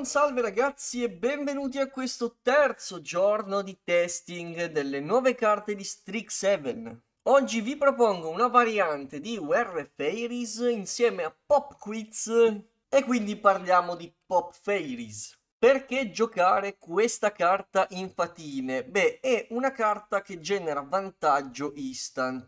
buon salve ragazzi e benvenuti a questo terzo giorno di testing delle nuove carte di Strix 7. Oggi vi propongo una variante di Were Fairies insieme a Pop Quiz e quindi parliamo di Pop Fairies. Perché giocare questa carta in fatine? Beh, è una carta che genera vantaggio instant.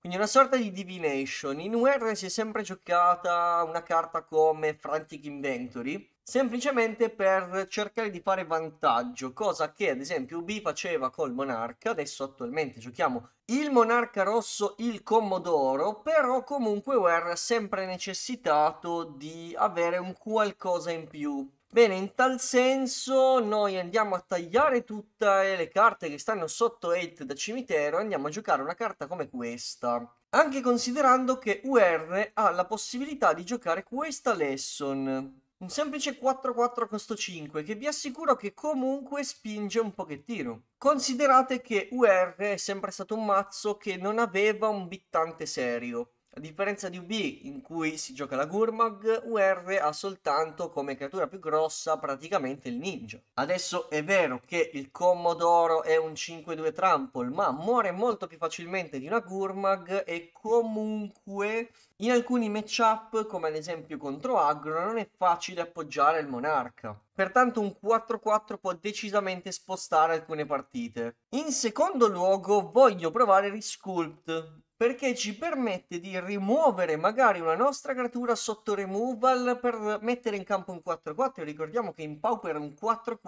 Quindi una sorta di divination. In UR si è sempre giocata una carta come Frantic Inventory, semplicemente per cercare di fare vantaggio, cosa che ad esempio UB faceva col Monarca, adesso attualmente giochiamo il Monarca Rosso, il Commodoro, però comunque Ware ha sempre necessitato di avere un qualcosa in più. Bene, in tal senso noi andiamo a tagliare tutte le carte che stanno sotto 8 da cimitero e andiamo a giocare una carta come questa. Anche considerando che UR ha la possibilità di giocare questa lesson. Un semplice 4-4 costo 5 che vi assicuro che comunque spinge un pochettino. Considerate che UR è sempre stato un mazzo che non aveva un bittante serio. A differenza di UB in cui si gioca la Gurmag, UR ha soltanto come creatura più grossa praticamente il ninja. Adesso è vero che il Commodoro è un 5-2 Trample, ma muore molto più facilmente di una Gurmag e comunque in alcuni matchup, come ad esempio contro Agro, non è facile appoggiare il Monarca. Pertanto un 4-4 può decisamente spostare alcune partite. In secondo luogo voglio provare Resculpt, perché ci permette di rimuovere magari una nostra creatura sotto removal per mettere in campo un 4-4. Ricordiamo che in Pauper un 4-4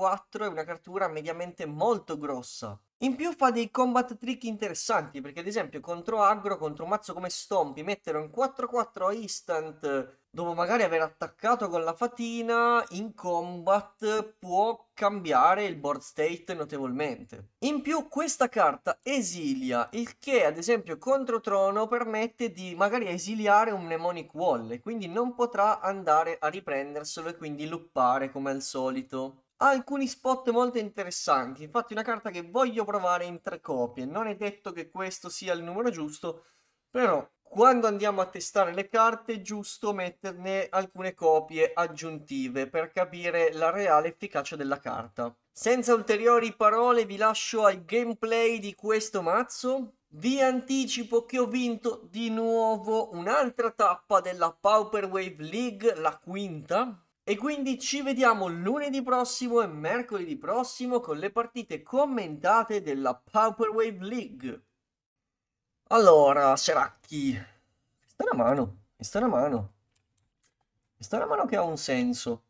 è una creatura mediamente molto grossa. In più fa dei combat trick interessanti, perché ad esempio contro aggro, contro un mazzo come Stompi, mettere un 4-4 instant dopo magari aver attaccato con la fatina, in combat può cambiare il board state notevolmente. In più questa carta esilia, il che ad esempio contro Trono permette di magari esiliare un mnemonic wall e quindi non potrà andare a riprenderselo e quindi luppare come al solito. Ha alcuni spot molto interessanti, infatti una carta che voglio provare in tre copie, non è detto che questo sia il numero giusto, però quando andiamo a testare le carte è giusto metterne alcune copie aggiuntive per capire la reale efficacia della carta. Senza ulteriori parole vi lascio al gameplay di questo mazzo. Vi anticipo che ho vinto di nuovo un'altra tappa della Pauper Wave League, la quinta. E quindi ci vediamo lunedì prossimo e mercoledì prossimo con le partite commentate della Pauper Wave League. Allora, Seracchi, mi sta una mano, mi sta una mano. Mi sta una mano che ha un senso.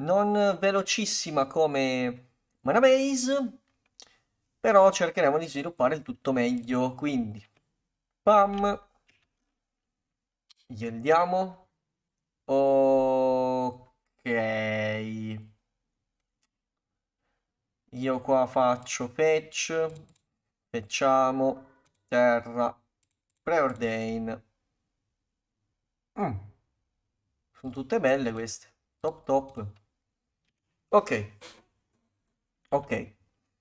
Non velocissima come Mana Base, però cercheremo di sviluppare il tutto meglio. Quindi, pam, gli andiamo. Ok. Io qua faccio fetch Facciamo terra preordain. Mm. Sono tutte belle queste. Top top. Ok. Ok.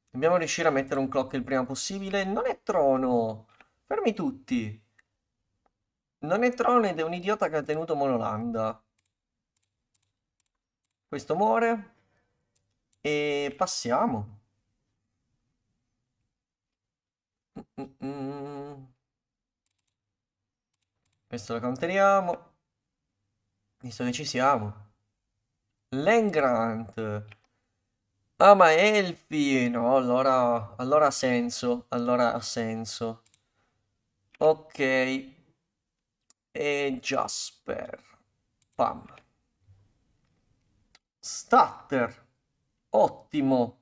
Dobbiamo riuscire a mettere un clock il prima possibile. Non è trono. Fermi tutti. Non è trono ed è un idiota che ha tenuto Monolanda. Questo muore. E passiamo. Questo lo conteniamo. Visto che ci siamo. Lengrant. Ah, ma Elfi. No, allora... Allora ha senso. Allora ha senso. Ok. E Jasper. Pam. Statter. Ottimo.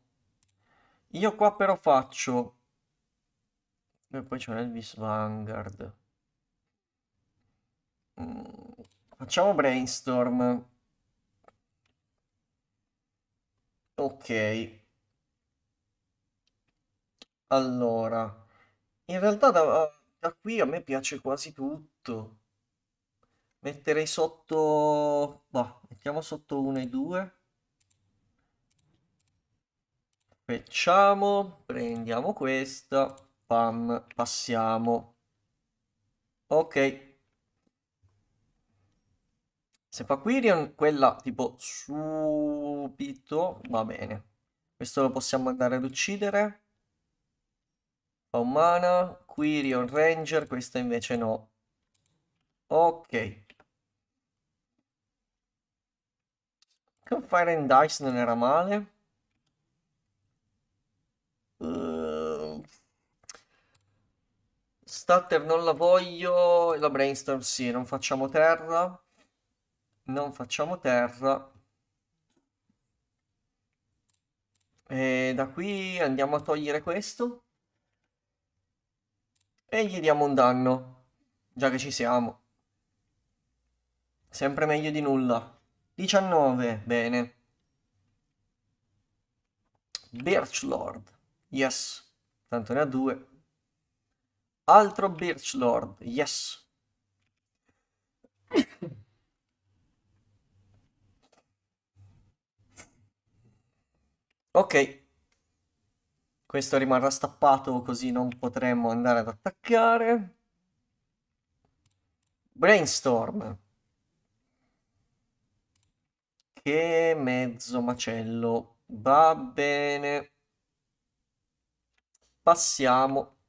Io qua però faccio e poi c'è un Elvis Vanguard. Mm, facciamo brainstorm. Ok. Allora, in realtà da, da qui a me piace quasi tutto. Metterei sotto... Boh, mettiamo sotto 1 e 2. Facciamo, prendiamo questa. Pam, passiamo. Ok. Se fa Quirion, quella tipo subito va bene. Questo lo possiamo andare ad uccidere. Fa un mana, Quirion Ranger, questa invece no. Ok. Fire and Dice non era male. Stutter non la voglio, la brainstorm sì, non facciamo terra, non facciamo terra. E da qui andiamo a togliere questo e gli diamo un danno, già che ci siamo. Sempre meglio di nulla. 19, bene. Birchlord, yes, tanto ne ha due. Altro Birch Lord, yes. Ok. Questo rimarrà stappato così non potremo andare ad attaccare. Brainstorm. Che mezzo macello. Va bene. Passiamo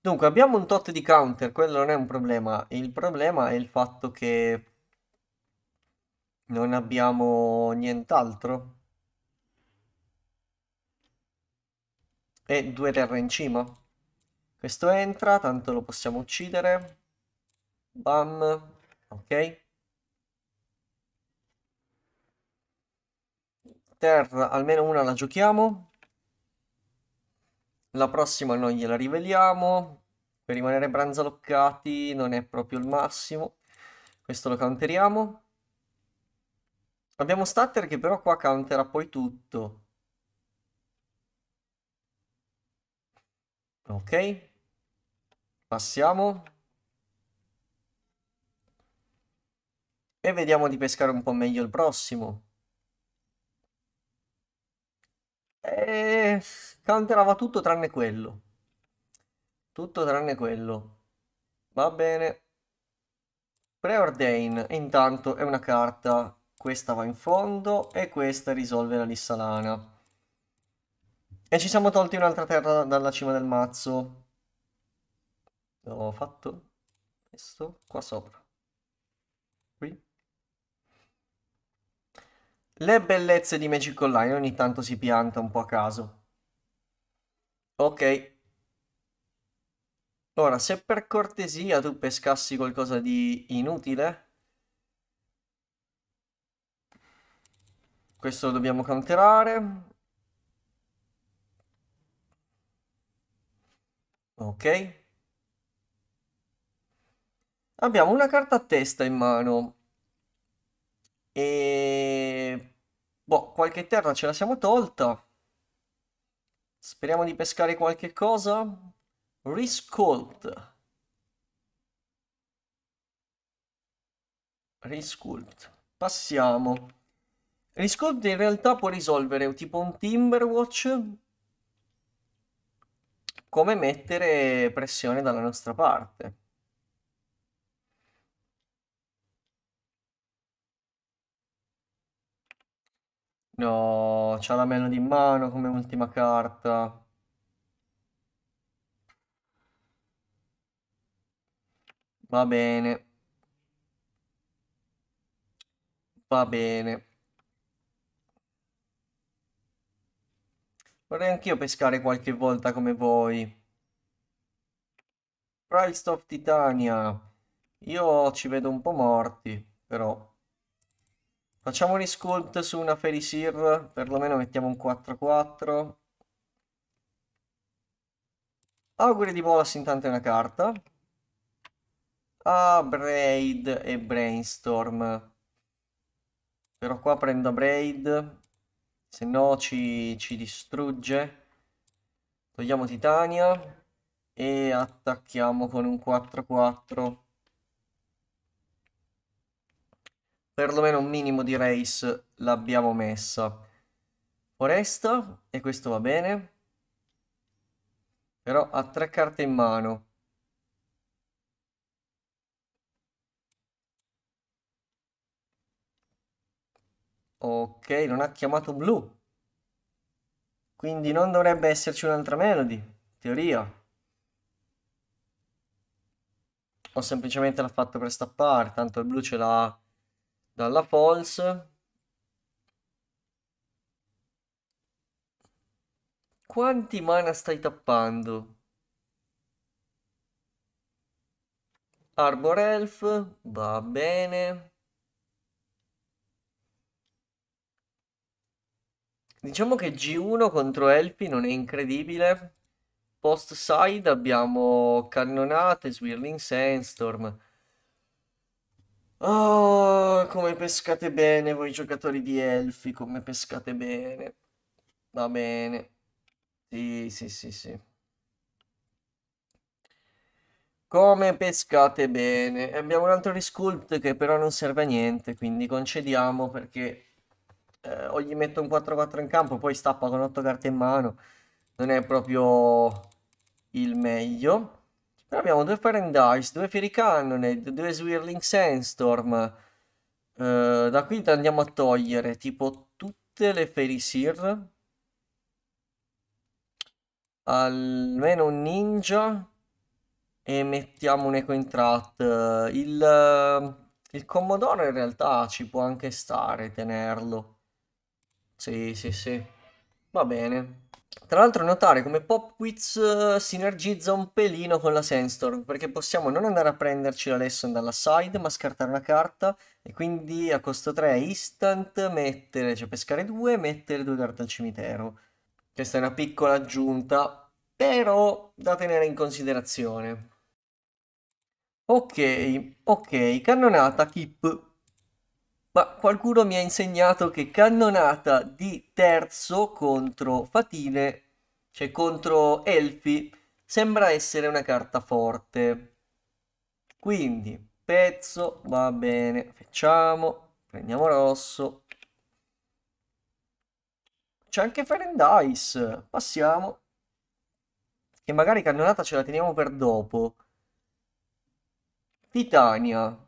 Dunque, abbiamo un tot di counter, quello non è un problema. Il problema è il fatto che non abbiamo nient'altro. E due terre in cima. Questo entra, tanto lo possiamo uccidere. Bam. Ok. Terra, almeno una la giochiamo. La prossima non gliela riveliamo. Per rimanere branzaloccati non è proprio il massimo. Questo lo counteriamo. Abbiamo Statter che però qua countera poi tutto. Ok. Passiamo. E vediamo di pescare un po' meglio il prossimo. E eh, cantava tutto tranne quello. Tutto tranne quello. Va bene. Preordain, intanto è una carta, questa va in fondo e questa risolve la Lissalana. E ci siamo tolti un'altra terra dalla cima del mazzo. L'ho fatto questo qua sopra. Le bellezze di Magic Online ogni tanto si pianta un po' a caso. Ok. Ora, se per cortesia tu pescassi qualcosa di inutile... Questo lo dobbiamo counterare. Ok. Abbiamo una carta a testa in mano. E... Boh, qualche terra ce la siamo tolta. Speriamo di pescare qualche cosa. Rescult. Rescult. Passiamo. Rescult in realtà può risolvere tipo un Timberwatch come mettere pressione dalla nostra parte. No, c'ha la Melody in mano come ultima carta. Va bene. Va bene. Vorrei anch'io pescare qualche volta come voi. Price of Titania. Io ci vedo un po' morti, però. Facciamo un riscontro su una Felisir, perlomeno mettiamo un 4-4. Auguri di Bolas intanto è una carta. Ah, Braid e Brainstorm. Però qua prendo Braid, se no ci, ci distrugge. Togliamo Titania e attacchiamo con un 4-4. perlomeno un minimo di race l'abbiamo messa. Foresta, e questo va bene. Però ha tre carte in mano. Ok, non ha chiamato blu. Quindi non dovrebbe esserci un'altra melody, teoria. O semplicemente l'ha fatto per stappare, tanto il blu ce l'ha dalla false quanti mana stai tappando arbor elf va bene Diciamo che G1 contro Elfi non è incredibile. Post side abbiamo cannonate, Swirling Sandstorm, Oh, come pescate bene voi giocatori di Elfi, come pescate bene. Va bene. Sì, sì, sì, sì. Come pescate bene. abbiamo un altro resculpt che però non serve a niente, quindi concediamo perché eh, o gli metto un 4-4 in campo, poi stappa con 8 carte in mano. Non è proprio il meglio. Però abbiamo due Parendice, due Fieri Cannonade, due Swirling Sandstorm. Uh, da qui andiamo a togliere tipo tutte le Fairy Seer. Almeno un ninja. E mettiamo un Eco Intrat. Il... Il Commodore in realtà ci può anche stare tenerlo. Sì, sì, sì. Va bene. Tra l'altro notare come Pop Quiz eh, sinergizza un pelino con la Sandstorm, perché possiamo non andare a prenderci la lesson dalla side, ma scartare una carta, e quindi a costo 3 instant mettere, cioè pescare 2 mettere 2 carte al cimitero. Questa è una piccola aggiunta, però da tenere in considerazione. Ok, ok, cannonata, keep, ma qualcuno mi ha insegnato che cannonata di terzo contro Fatine, cioè contro Elfi, sembra essere una carta forte. Quindi, pezzo, va bene, facciamo, prendiamo rosso. C'è anche Ferendice, passiamo. Che magari cannonata ce la teniamo per dopo. Titania,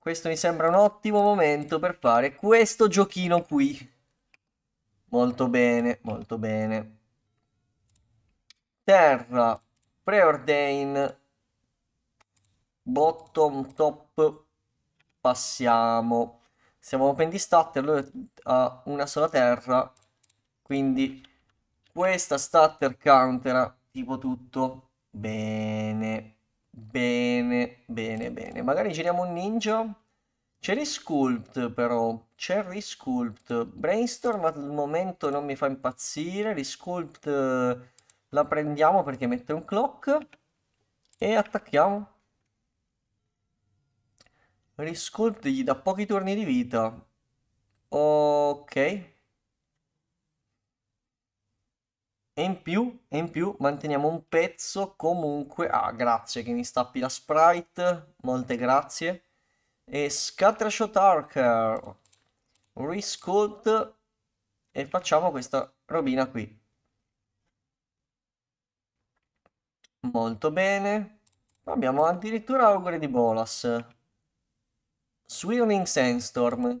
questo mi sembra un ottimo momento per fare questo giochino qui. Molto bene, molto bene. Terra, preordain, bottom, top, passiamo. Siamo open di stat, allora ha una sola terra, quindi questa statter countera tipo tutto. Bene. Bene, bene, bene. Magari giriamo un ninja. C'è Sculpt però, C'è Sculpt, Brainstorm al momento non mi fa impazzire, Resculpt eh, la prendiamo perché mette un clock e attacchiamo. Resculpt gli dà pochi turni di vita, ok. E in più, e in più manteniamo un pezzo comunque... Ah, grazie che mi stappi la sprite, molte grazie. E Scattershot Archer, Riscold e facciamo questa robina qui. Molto bene. Abbiamo addirittura Augure di Bolas. Swirling Sandstorm.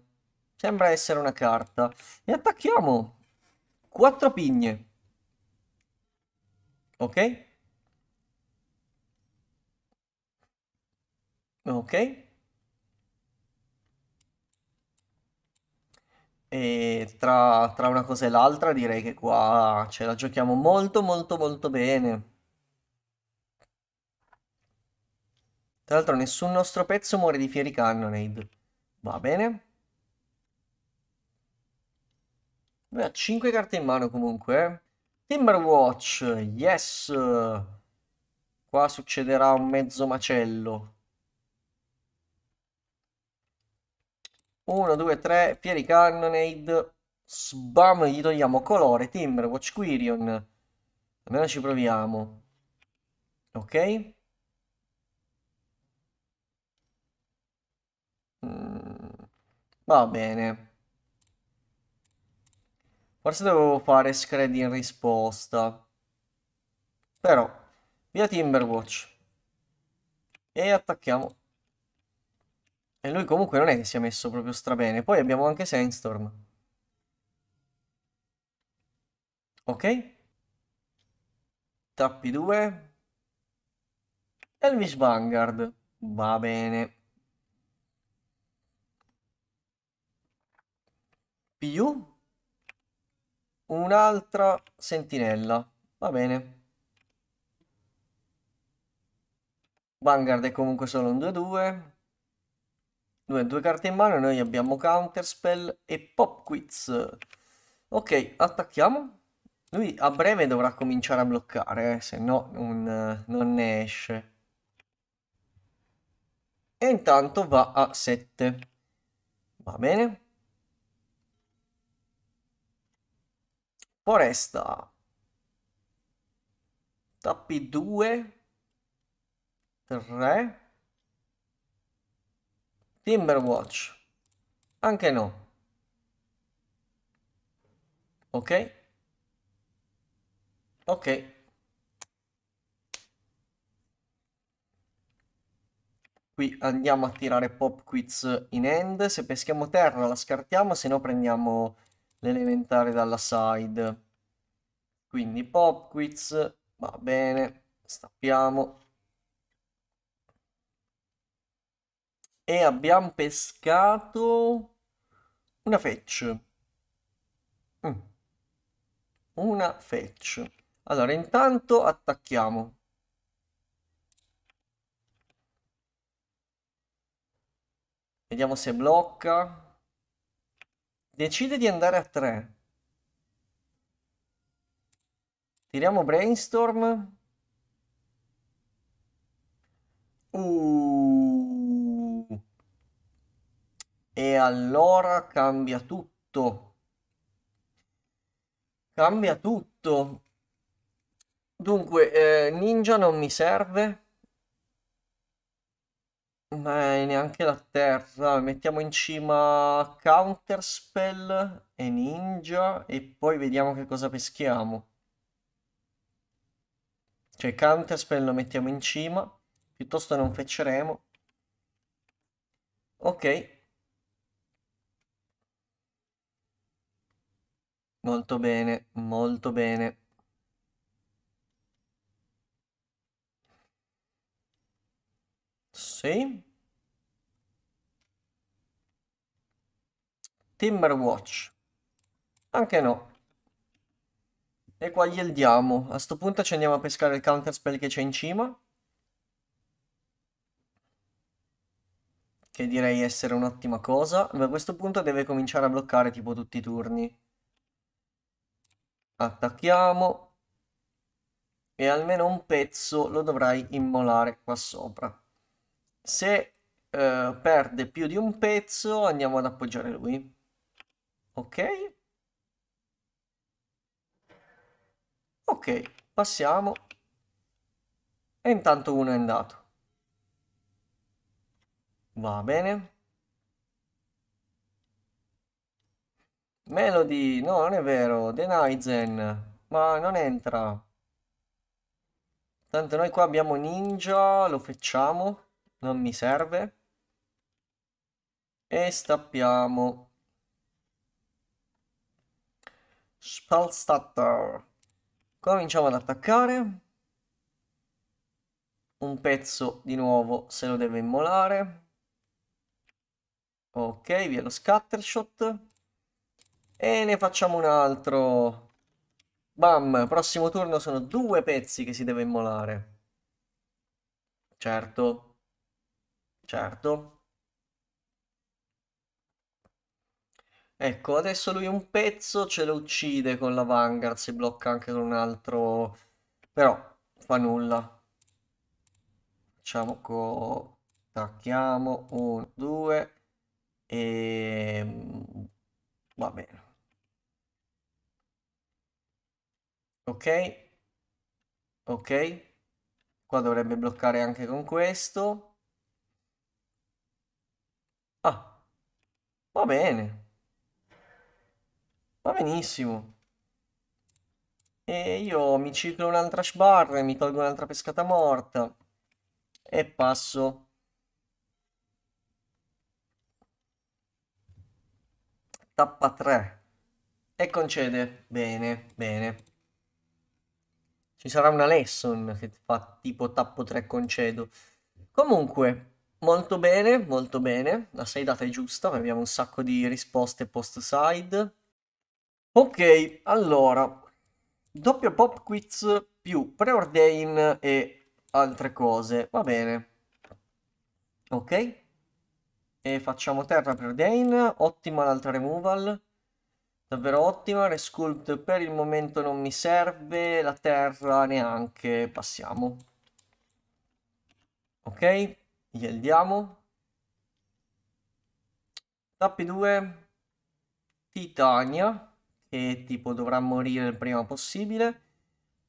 Sembra essere una carta. E attacchiamo. Quattro pigne. Ok? Ok? E tra, tra una cosa e l'altra direi che qua ce la giochiamo molto molto molto bene. Tra l'altro nessun nostro pezzo muore di fieri cannonade. Va bene. Beh, 5 carte in mano comunque, eh. Timberwatch, yes. Qua succederà un mezzo macello. 1, 2, 3, Pieri Cannonade, sbam, gli togliamo colore, Timberwatch, Quirion, almeno ci proviamo, ok? Mm, va bene. Forse dovevo fare scred in risposta. Però, via Timberwatch. E attacchiamo. E lui comunque non è che si è messo proprio strabene. Poi abbiamo anche Sandstorm. Ok. Tappi 2. Elvis Vanguard. Va bene. PU un'altra sentinella. Va bene. Vanguard è comunque solo un 2-2. Due, due carte in mano, noi abbiamo Counterspell e Pop Quiz. Ok, attacchiamo. Lui a breve dovrà cominciare a bloccare, eh, se no non, non ne esce. E intanto va a 7. Va bene. Foresta. Tappi 2, 3. Timberwatch. Anche no. Ok. Ok. Qui andiamo a tirare pop quiz in end. Se peschiamo terra la scartiamo, se no prendiamo l'elementare dalla side. Quindi pop quiz, va bene, stappiamo. E abbiamo pescato una fetch. Mm. Una fetch. Allora, intanto attacchiamo. Vediamo se blocca. Decide di andare a 3. Tiriamo brainstorm. Uh. E allora cambia tutto. Cambia tutto. Dunque, eh, ninja non mi serve. Beh, neanche la terza. Mettiamo in cima Counterspell e Ninja e poi vediamo che cosa peschiamo. Cioè Counterspell lo mettiamo in cima, piuttosto non fecceremo. Ok. Molto bene, molto bene. Rossi. Timberwatch. Anche no. E qua gliel diamo. A sto punto ci andiamo a pescare il counter spell che c'è in cima. Che direi essere un'ottima cosa. Ma a questo punto deve cominciare a bloccare tipo tutti i turni. Attacchiamo. E almeno un pezzo lo dovrai immolare qua sopra. Se eh, perde più di un pezzo andiamo ad appoggiare lui. Ok. Ok, passiamo. E intanto uno è andato. Va bene. Melody, no, non è vero, Denizen, ma non entra. Tanto noi qua abbiamo Ninja, lo facciamo non mi serve e stappiamo Spalstatter cominciamo ad attaccare un pezzo di nuovo se lo deve immolare ok via lo scattershot e ne facciamo un altro bam prossimo turno sono due pezzi che si deve immolare certo certo. Ecco, adesso lui un pezzo ce lo uccide con la Vanguard, si blocca anche con un altro, però fa nulla. Facciamo co... Tacchiamo, 1, 2 e... va bene. Ok, ok, qua dovrebbe bloccare anche con questo. Ah, va bene. Va benissimo. E io mi ciclo un'altra sbarra, mi tolgo un'altra pescata morta e passo. Tappa 3. E concede. Bene, bene. Ci sarà una lesson che fa tipo tappo 3 concedo. Comunque, Molto bene, molto bene. La sei data è giusta, abbiamo un sacco di risposte post side. Ok, allora, doppio pop quiz più preordain e altre cose, va bene. Ok, e facciamo terra preordain, ottima l'altra removal, davvero ottima. Resculpt per il momento non mi serve, la terra neanche, passiamo. Ok, gliel diamo tappe 2 titania che tipo dovrà morire il prima possibile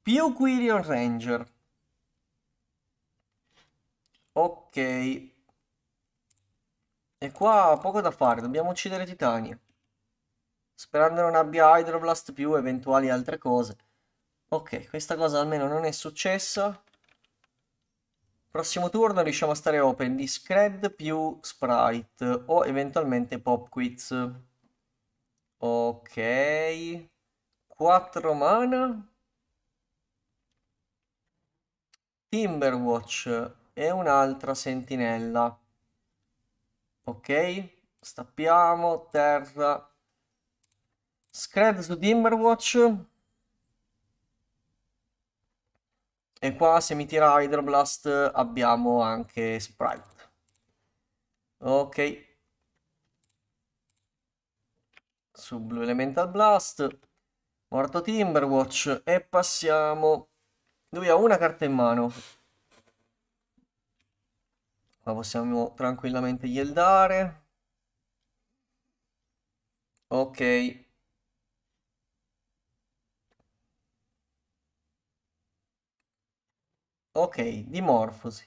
più Quirion Ranger ok e qua poco da fare dobbiamo uccidere titania sperando non abbia Hydroblast più eventuali altre cose ok questa cosa almeno non è successa Prossimo turno riusciamo a stare open di Scred più Sprite o eventualmente Pop Quiz. Ok. 4 mana. Timberwatch e un'altra sentinella. Ok. Stappiamo, terra. Scred su Timberwatch. E qua se mi tira Hydroblast abbiamo anche Sprite. Ok. Su Blue Elemental Blast. Morto Timberwatch. E passiamo... Lui ha una carta in mano. Qua possiamo tranquillamente yieldare. Ok. Ok, dimorfosi.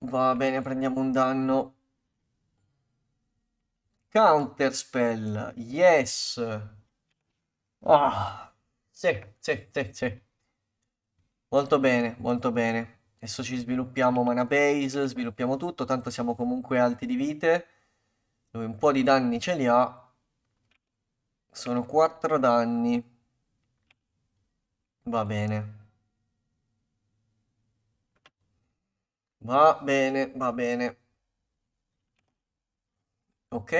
Va bene, prendiamo un danno. Counterspell, yes. Ah, sì, sì, sì, sì. Molto bene, molto bene. Adesso ci sviluppiamo mana base, sviluppiamo tutto, tanto siamo comunque alti di vite. Lui un po' di danni ce li ha. Sono 4 danni. Va bene. Va bene, va bene. Ok.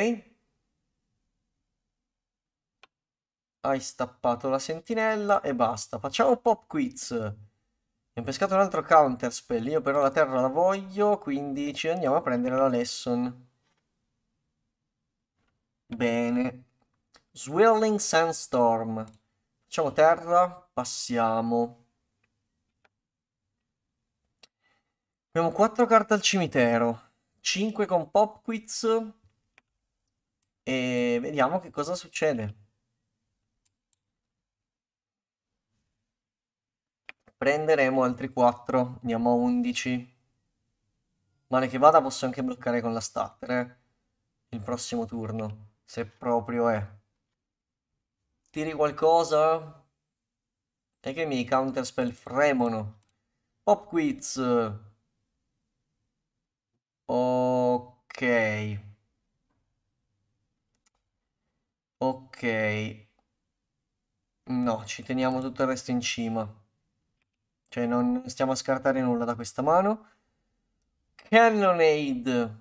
Hai stappato la sentinella e basta. Facciamo pop quiz. Abbiamo pescato un altro counter spell. Io però la terra la voglio, quindi ci andiamo a prendere la lesson. Bene. Swirling Sandstorm. Facciamo terra, Passiamo. Abbiamo 4 carte al cimitero, 5 con pop quiz e vediamo che cosa succede. Prenderemo altri 4, andiamo a 11. Male che vada posso anche bloccare con la starter, eh? il prossimo turno, se proprio è. Tiri qualcosa? E che mi counterspell fremono. Pop quiz. Ok. Ok. No, ci teniamo tutto il resto in cima. Cioè non stiamo a scartare nulla da questa mano. Cannonade.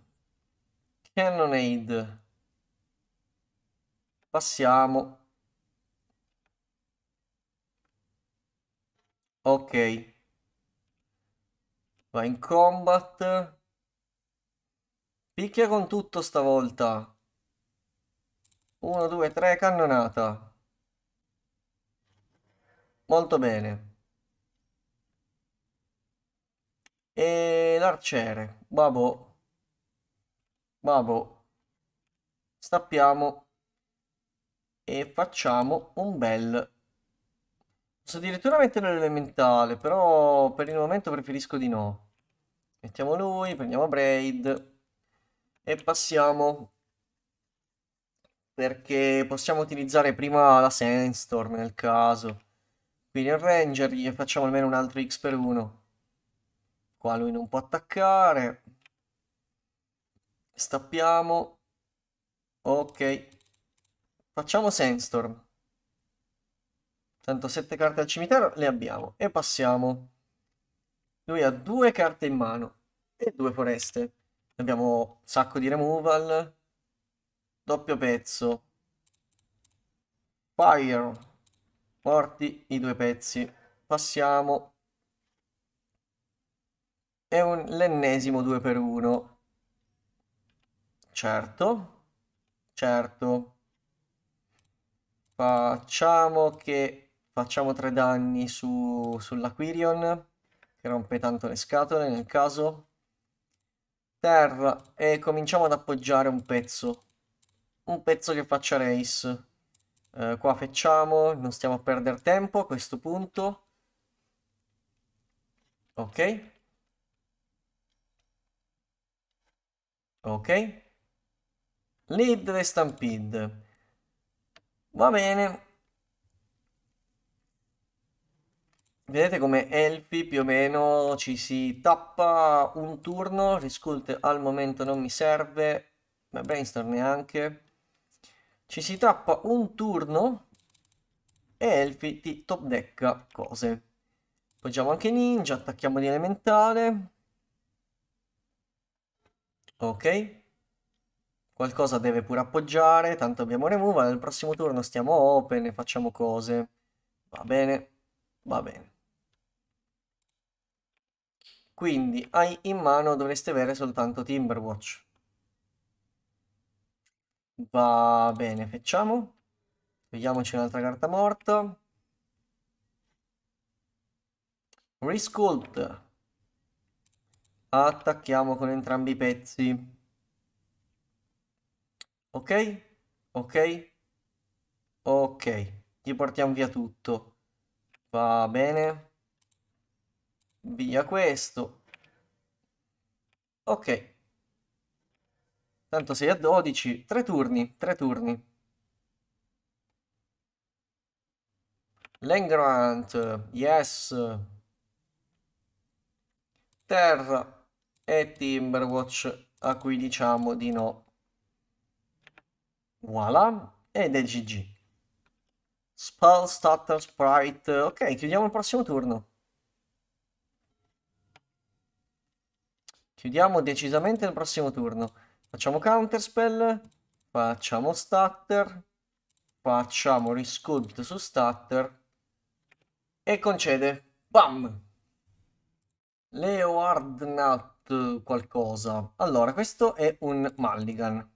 Cannonade. Passiamo. ok va in combat picchia con tutto stavolta 1 2 3 cannonata molto bene e l'arciere babbo babbo stappiamo e facciamo un bel Posso addirittura mettere l'elementale, però per il momento preferisco di no. Mettiamo lui, prendiamo Braid e passiamo perché possiamo utilizzare prima la Sandstorm nel caso. Quindi il Ranger gli facciamo almeno un altro X per uno. Qua lui non può attaccare. Stappiamo. Ok. Facciamo Sandstorm. Tanto 7 carte al cimitero le abbiamo. E passiamo. Lui ha due carte in mano e due foreste. Abbiamo un sacco di removal. Doppio pezzo. Fire. Morti i due pezzi. Passiamo. È l'ennesimo 2 per 1. Certo. Certo. Facciamo che Facciamo tre danni su, sulla che rompe tanto le scatole nel caso. Terra, e cominciamo ad appoggiare un pezzo. Un pezzo che faccia race. Eh, qua fecciamo, non stiamo a perdere tempo a questo punto. Ok. Ok. Lead the Stampede. Va bene, Vedete come Elfi più o meno ci si tappa un turno, Riscult al momento non mi serve, ma Brainstorm neanche. Ci si tappa un turno e Elfi ti top decka cose. Poggiamo anche Ninja, attacchiamo di elementale. Ok. Qualcosa deve pure appoggiare, tanto abbiamo removal, nel prossimo turno stiamo open e facciamo cose. Va bene, va bene. Quindi hai in mano dovresti avere soltanto Timberwatch. Va bene, facciamo. Vediamoci un'altra carta morta. Resculpt. Attacchiamo con entrambi i pezzi. Ok? Ok? Ok. Gli portiamo via tutto. Va bene via questo. Ok. Tanto 6 a 12, 3 turni, 3 turni. Langrant, yes. Terra e Timberwatch a cui diciamo di no. Voilà, ed è GG. Spell, Stutter, Sprite. Ok, chiudiamo il prossimo turno. Chiudiamo decisamente il prossimo turno. Facciamo counterspell, facciamo stutter, facciamo risculpt su stutter e concede. Bam! Leo Leoardnut qualcosa. Allora, questo è un mulligan.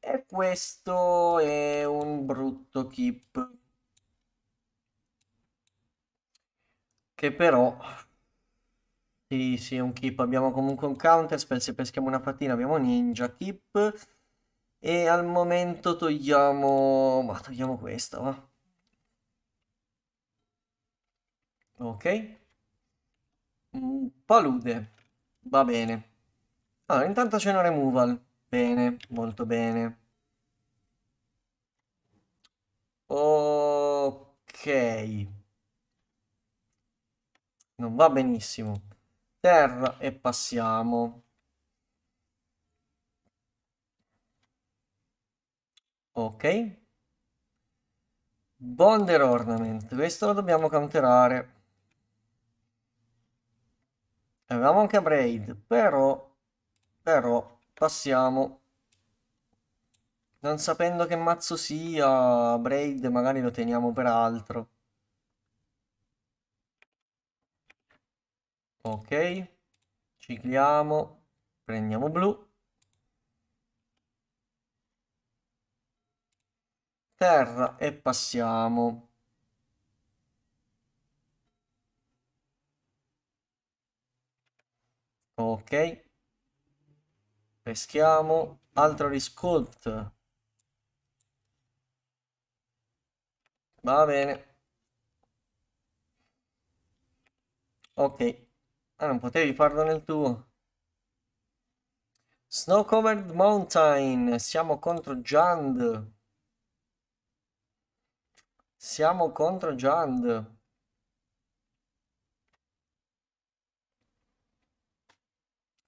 E questo è un brutto keep. Che però sì, sì, un keep. Abbiamo comunque un counter spell. Se peschiamo una fatina abbiamo ninja keep. E al momento togliamo... Ma togliamo questa, va. Ok. Mm, palude. Va bene. Allora, intanto c'è una removal. Bene, molto bene. Ok. Non va benissimo terra e passiamo. Ok. Bonder Ornament, questo lo dobbiamo counterare. Avevamo anche Braid, però, però, passiamo. Non sapendo che mazzo sia, Braid magari lo teniamo per altro. ok cicliamo prendiamo blu terra e passiamo ok peschiamo altro riscolt va bene ok Ah, non potevi farlo nel tuo. Snow Covered Mountain. Siamo contro Jand. Siamo contro Jand.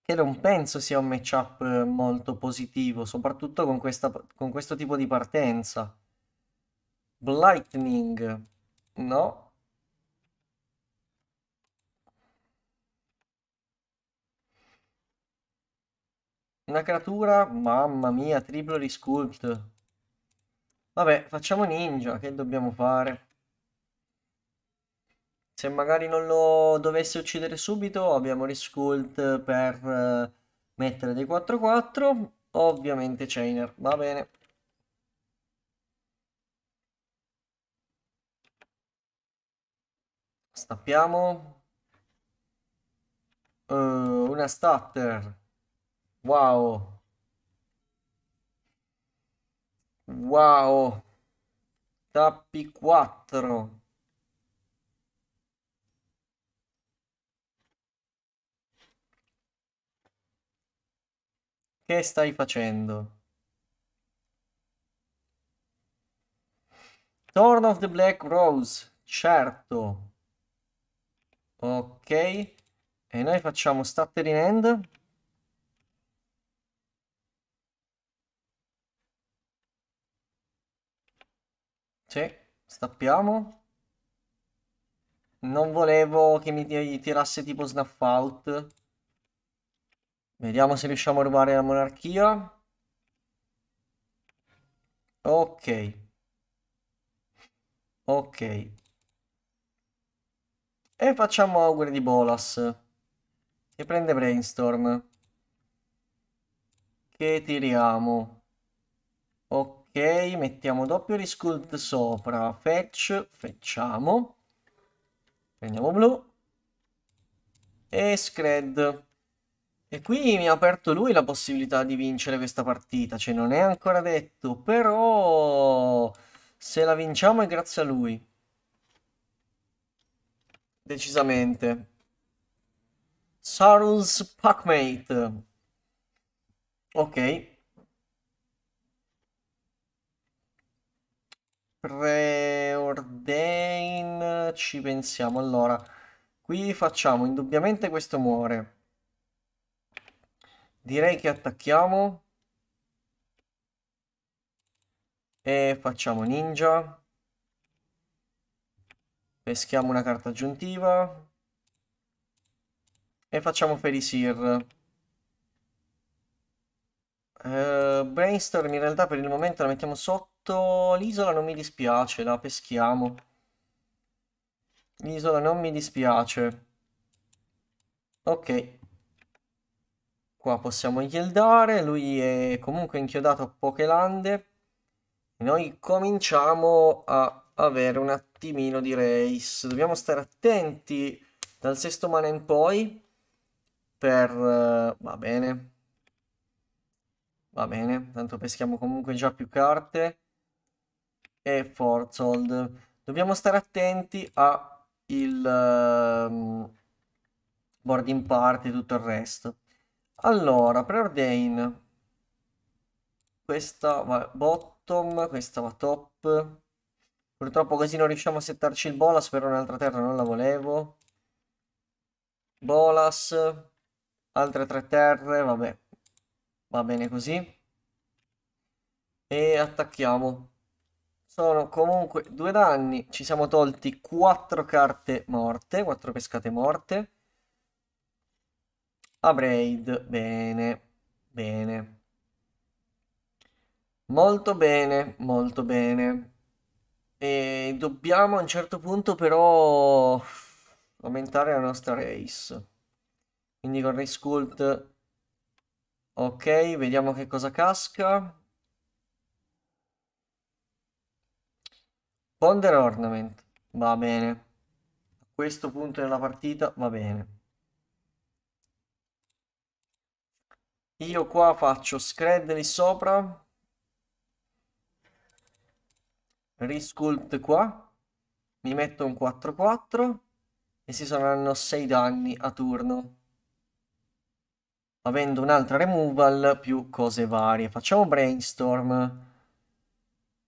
Che non penso sia un matchup eh, molto positivo, soprattutto con, questa, con questo tipo di partenza. Blightning. No. Una creatura, mamma mia, triplo di Vabbè, facciamo ninja, che dobbiamo fare? Se magari non lo dovesse uccidere subito, abbiamo riscult per eh, mettere dei 4-4. Ovviamente Chainer, va bene. Stappiamo. Uh, una starter. Wow. Wow. Tappi 4. Che stai facendo? Thorn of the Black Rose, certo. Ok. E noi facciamo Stuttering End. Stappiamo. Non volevo che mi tirasse tipo snuff out. Vediamo se riusciamo a rubare la monarchia. Ok. Ok. E facciamo auguri di Bolas. Che prende Brainstorm. Che tiriamo. Ok mettiamo doppio riscult sopra, fetch, fetchiamo, prendiamo blu e scred. E qui mi ha aperto lui la possibilità di vincere questa partita, cioè non è ancora detto, però se la vinciamo è grazie a lui. Decisamente. Sarus Packmate. Ok, preordain ci pensiamo allora qui facciamo indubbiamente questo muore direi che attacchiamo e facciamo ninja peschiamo una carta aggiuntiva e facciamo felisir eh, brainstorm in realtà per il momento la mettiamo sotto. L'isola non mi dispiace, la peschiamo. L'isola non mi dispiace. Ok. Qua possiamo yieldare, lui è comunque inchiodato a poche lande. Noi cominciamo a avere un attimino di race. Dobbiamo stare attenti dal sesto mana in poi per... Uh, va bene, Va bene, tanto peschiamo comunque già più carte. E Forzold. Dobbiamo stare attenti a il um, ehm, boarding party e tutto il resto. Allora, preordain. Questa va bottom, questa va top. Purtroppo così non riusciamo a settarci il bolas, però un'altra terra non la volevo. Bolas, altre tre terre, vabbè va bene così e attacchiamo sono comunque due danni ci siamo tolti quattro carte morte quattro pescate morte Abraid. bene bene molto bene molto bene e dobbiamo a un certo punto però aumentare la nostra race quindi con race cult Ok, vediamo che cosa casca. Ponder Ornament, va bene. A questo punto della partita va bene. Io qua faccio Scred lì sopra. Riscult qua. Mi metto un 4-4 e si saranno 6 danni a turno avendo un'altra removal più cose varie. Facciamo brainstorm.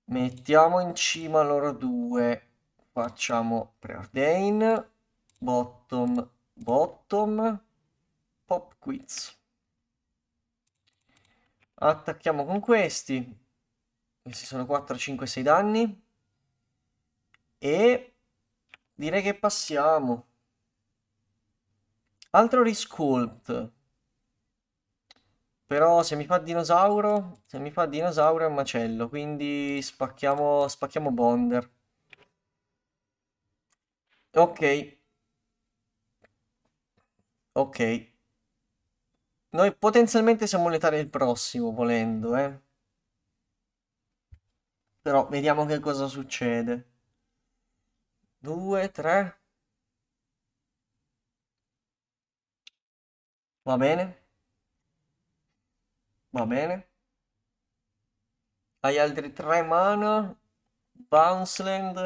Mettiamo in cima loro due. Facciamo preordain, bottom, bottom, pop quiz. Attacchiamo con questi. Questi sono 4, 5, 6 danni. E direi che passiamo. Altro resculpt. Però se mi fa dinosauro, se mi fa dinosauro è un macello, quindi spacchiamo, spacchiamo Bonder. Ok. Ok. Noi potenzialmente siamo letare il prossimo, volendo, eh. Però vediamo che cosa succede. Due, tre. Va bene. Va bene. Hai altri tre mana. Bounceland.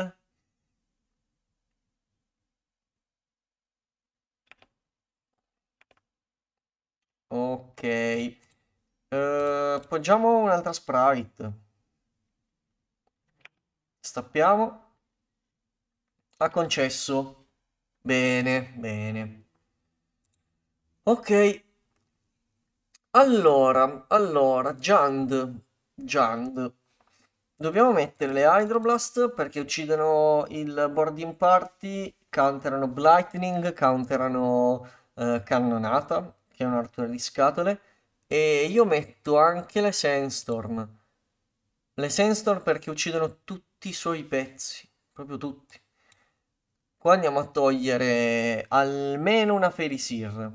Ok. Uh, eh, poggiamo un'altra sprite. Stappiamo. Ha concesso. Bene, bene. Ok. Allora, allora, Jand, Jand. Dobbiamo mettere le Hydroblast perché uccidono il boarding party, counterano Blightning, counterano eh, Cannonata, che è un'artura di scatole, e io metto anche le Sandstorm. Le Sandstorm perché uccidono tutti i suoi pezzi, proprio tutti. Qua andiamo a togliere almeno una Ferisir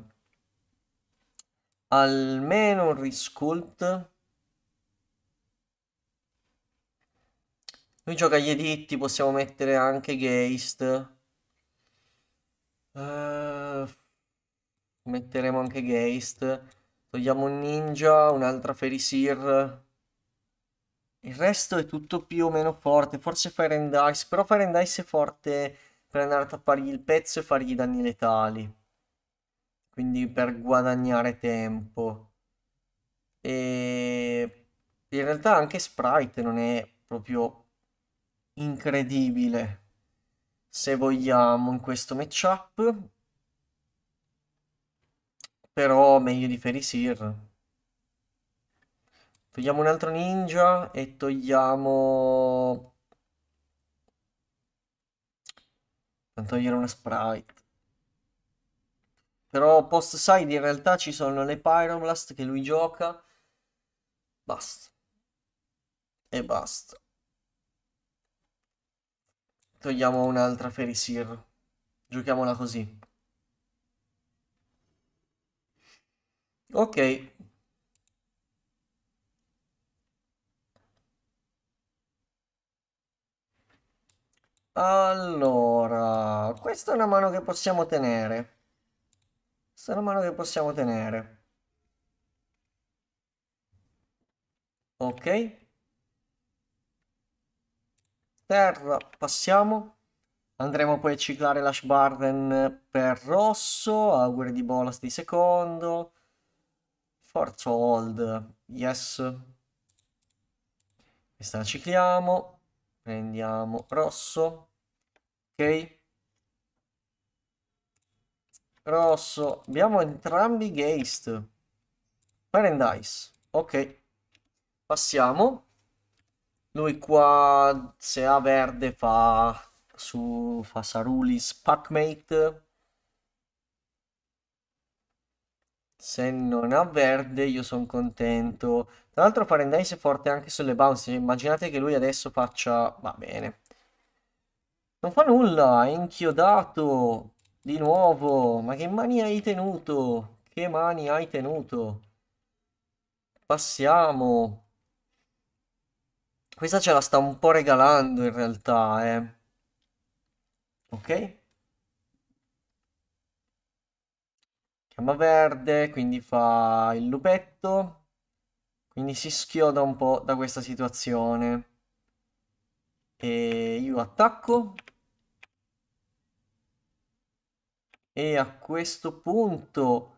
almeno un risculpt. Lui gioca gli editti, possiamo mettere anche Geist. Uh, metteremo anche Geist. Togliamo un ninja, un'altra Ferisir. Il resto è tutto più o meno forte. Forse Fire and Ice, però Fire and Ice è forte per andare a tappargli il pezzo e fargli danni letali quindi per guadagnare tempo. E in realtà anche Sprite non è proprio incredibile, se vogliamo, in questo matchup. Però meglio di Ferisir. Togliamo un altro ninja e togliamo... Togliere una sprite. Però post side in realtà ci sono le Pyroblast che lui gioca. Basta. E basta. Togliamo un'altra Ferisir. Giochiamola così. Ok. Allora, questa è una mano che possiamo tenere. Sono mano che possiamo tenere. Ok. Terra, passiamo. Andremo poi a ciclare Lash Barden per rosso, Auguri di Bolas di secondo, Forza Hold, yes. Questa la cicliamo, prendiamo rosso, ok rosso. Abbiamo entrambi Geist. Paradise. Ok. Passiamo. Lui qua, se ha verde, fa su fa Sarulis Packmate. Se non ha verde io sono contento. Tra l'altro Paradise è forte anche sulle bounce. Immaginate che lui adesso faccia... va bene. Non fa nulla, è inchiodato. Di nuovo, ma che mani hai tenuto? Che mani hai tenuto? Passiamo. Questa ce la sta un po' regalando in realtà, eh. Ok? Chiama verde, quindi fa il lupetto. Quindi si schioda un po' da questa situazione. E io attacco. E a questo punto,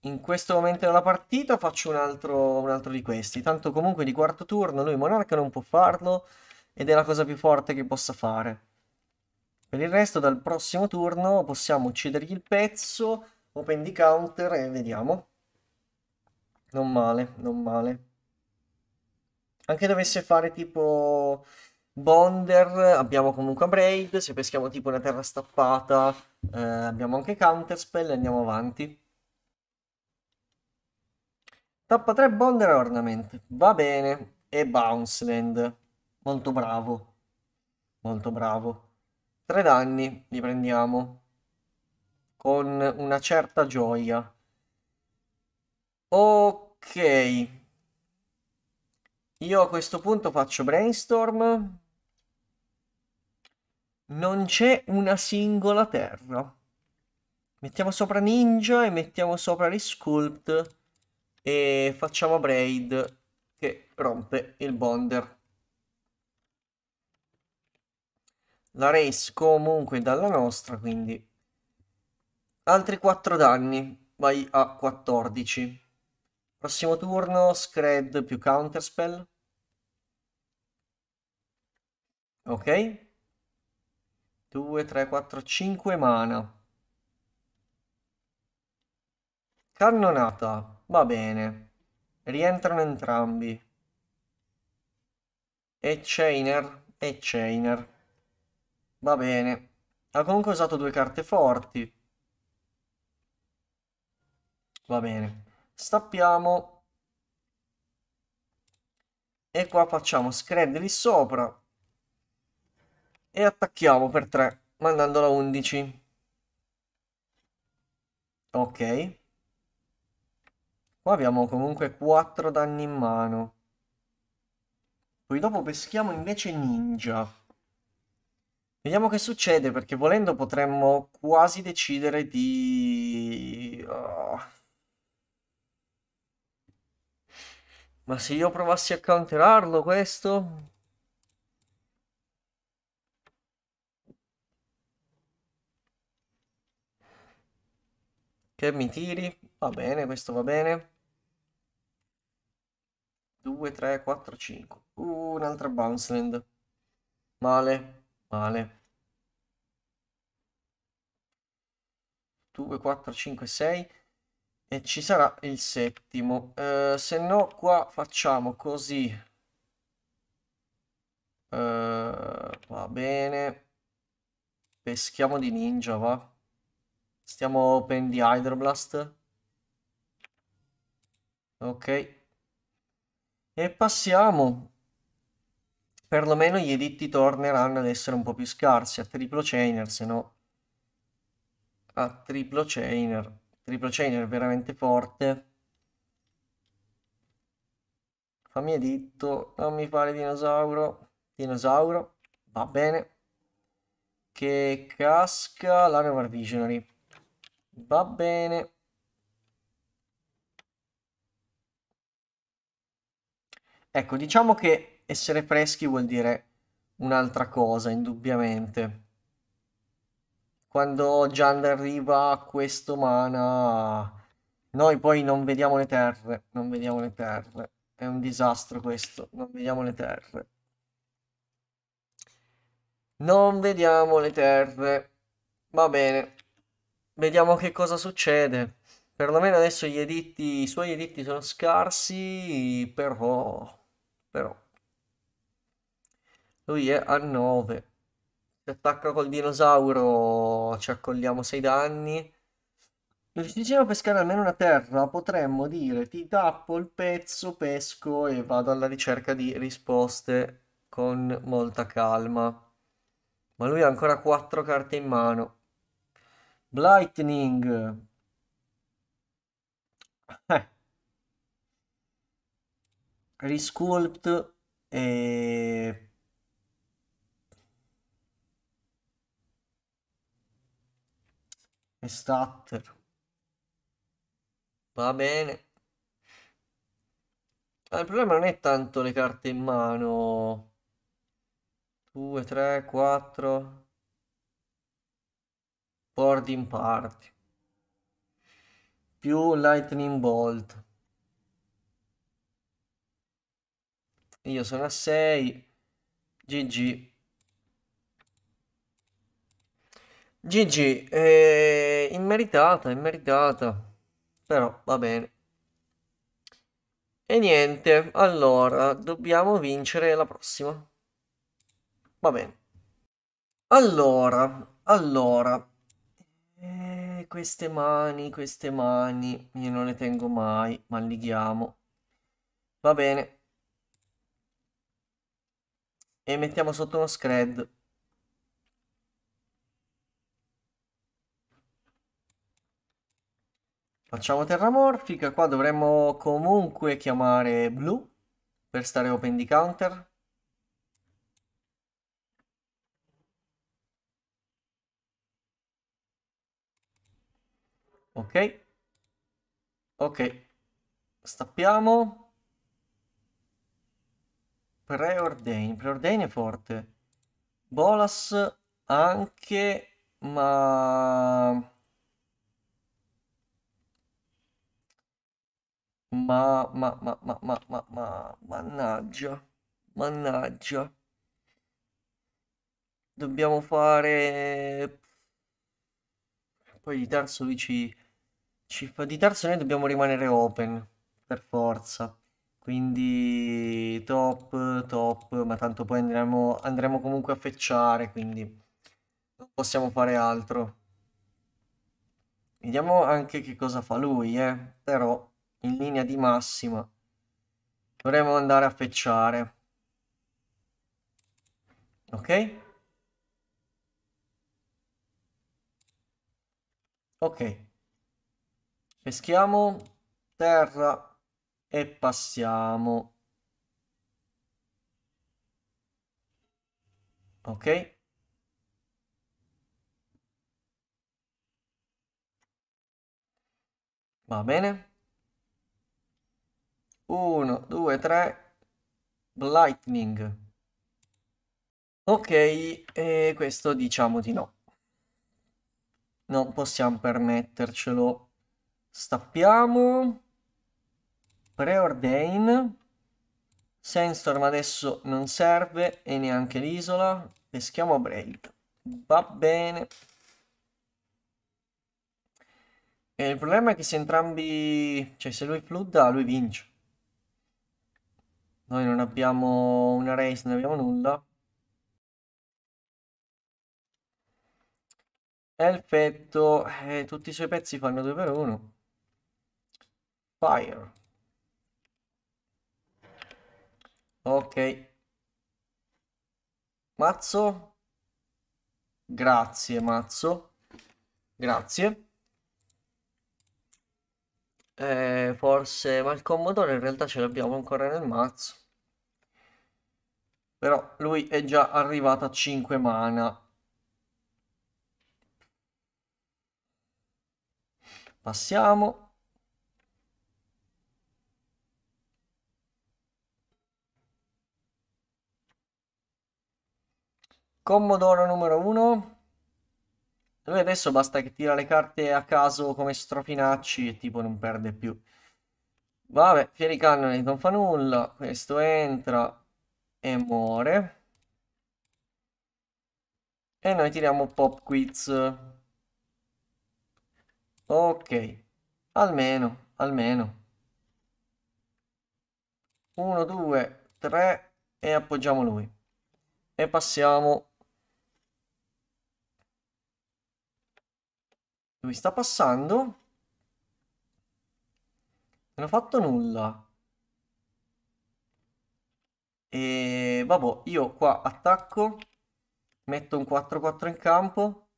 in questo momento della partita, faccio un altro, un altro di questi. Tanto comunque di quarto turno lui Monarca non può farlo ed è la cosa più forte che possa fare. Per il resto dal prossimo turno possiamo uccidergli il pezzo, open di counter e vediamo. Non male, non male. Anche dovesse fare tipo Bonder, abbiamo comunque Braid, se peschiamo tipo una terra stappata eh, abbiamo anche Counterspell e andiamo avanti. Tappa 3 Bonder Ornament. Va bene. E Bounceland. Molto bravo. Molto bravo. 3 danni li prendiamo. Con una certa gioia. Ok. Io a questo punto faccio Brainstorm non c'è una singola terra. Mettiamo sopra Ninja e mettiamo sopra Resculpt e facciamo Braid che rompe il Bonder. La race comunque dalla nostra, quindi altri 4 danni, vai a 14. Prossimo turno, Scred più Counterspell. Ok. 2, 3, 4, 5 mana. Cannonata, va bene. Rientrano entrambi. E Chainer, e Chainer. Va bene. Ha comunque usato due carte forti. Va bene. Stappiamo. E qua facciamo scred lì sopra e attacchiamo per 3 mandandola 11 ok qua abbiamo comunque 4 danni in mano poi dopo peschiamo invece ninja vediamo che succede perché volendo potremmo quasi decidere di oh. ma se io provassi a counterarlo questo Che mi tiri? Va bene, questo va bene. 2, 3, 4, 5. Uh, un'altra land Male, male. 2, 4, 5, 6. E ci sarà il settimo. Uh, se no qua facciamo così. Uh, va bene. Peschiamo di ninja, va. Stiamo open di Hydroblast. Ok. E passiamo. Perlomeno gli editti torneranno ad essere un po' più scarsi. A triplo chainer, se no... A triplo chainer. Triplo chainer veramente forte. Fammi editto. Non mi pare dinosauro. Dinosauro. Va bene. Che casca la Never Visionary. Va bene. Ecco, diciamo che essere freschi vuol dire un'altra cosa, indubbiamente. Quando Gian arriva questo mana, noi poi non vediamo le terre, non vediamo le terre. È un disastro questo, non vediamo le terre. Non vediamo le terre. Va bene. Vediamo che cosa succede. Perlomeno adesso gli editti, i suoi editti sono scarsi, però... però. Lui è a 9. Si attacca col dinosauro ci accogliamo 6 danni. Non riusciamo a pescare almeno una terra, potremmo dire ti tappo il pezzo, pesco e vado alla ricerca di risposte con molta calma. Ma lui ha ancora 4 carte in mano. Lightning. Eh. Resculpt e... e Stutter. Va bene. Ah, il problema non è tanto le carte in mano. 2, 3, 4 boarding Party più Lightning Bolt. Io sono a 6. GG. GG, eh, immeritata, immeritata, però va bene. E niente, allora, dobbiamo vincere la prossima. Va bene. Allora, allora, eh, queste mani, queste mani, io non le tengo mai, mallighiamo. Va bene. E mettiamo sotto uno scred. Facciamo terra morfica, qua dovremmo comunque chiamare blu per stare open di counter. ok ok stappiamo preordain preordain è forte bolas anche ma Ma, ma, ma, ma, ma, ma, ma, mannaggia, mannaggia. Dobbiamo fare... Poi di Darsovic Chip di terzo noi dobbiamo rimanere open, per forza. Quindi top, top, ma tanto poi andremo, andremo comunque a fecciare, quindi non possiamo fare altro. Vediamo anche che cosa fa lui, eh. Però, in linea di massima, dovremmo andare a fecciare. Ok? Ok. Peschiamo terra e passiamo. Ok. Va bene. 1, 2, 3. Lightning. Ok, e questo diciamo di no. Non possiamo permettercelo. Stappiamo. Preordain. Sandstorm adesso non serve e neanche l'isola. Peschiamo Braid. Va bene. E il problema è che se entrambi... Cioè se lui flooda, lui vince. Noi non abbiamo una race, non abbiamo nulla. Perfetto, eh, tutti i suoi pezzi fanno 2 per 1 fire ok mazzo grazie mazzo grazie eh, forse ma il commodore in realtà ce l'abbiamo ancora nel mazzo però lui è già arrivato a 5 mana passiamo Commodoro numero 1. Lui adesso basta che tira le carte a caso come strofinacci e tipo non perde più. Vabbè, Fieri Cannone non fa nulla. Questo entra e muore. E noi tiriamo Pop Quiz. Ok. Almeno, almeno. 1, 2, 3 e appoggiamo lui. E passiamo Mi sta passando. Non ha fatto nulla. E vabbè, io qua attacco. Metto un 4-4 in campo.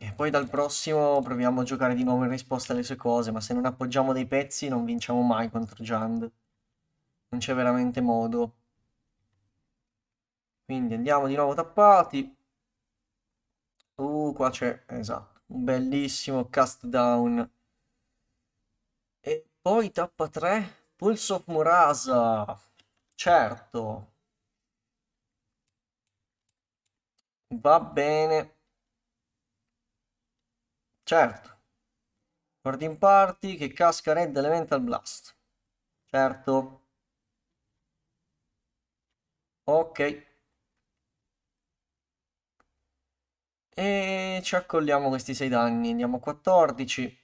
E poi dal prossimo proviamo a giocare di nuovo in risposta alle sue cose, ma se non appoggiamo dei pezzi non vinciamo mai contro Jand. Non c'è veramente modo. Quindi andiamo di nuovo tappati. Uh, qua c'è, esatto, un bellissimo cast down. E poi tappa 3, Pulse of Murasa. Certo. Va bene. Certo. Guarding Party che casca Red Elemental Blast. Certo. Ok. E ci accolliamo questi 6 danni, andiamo a 14. Il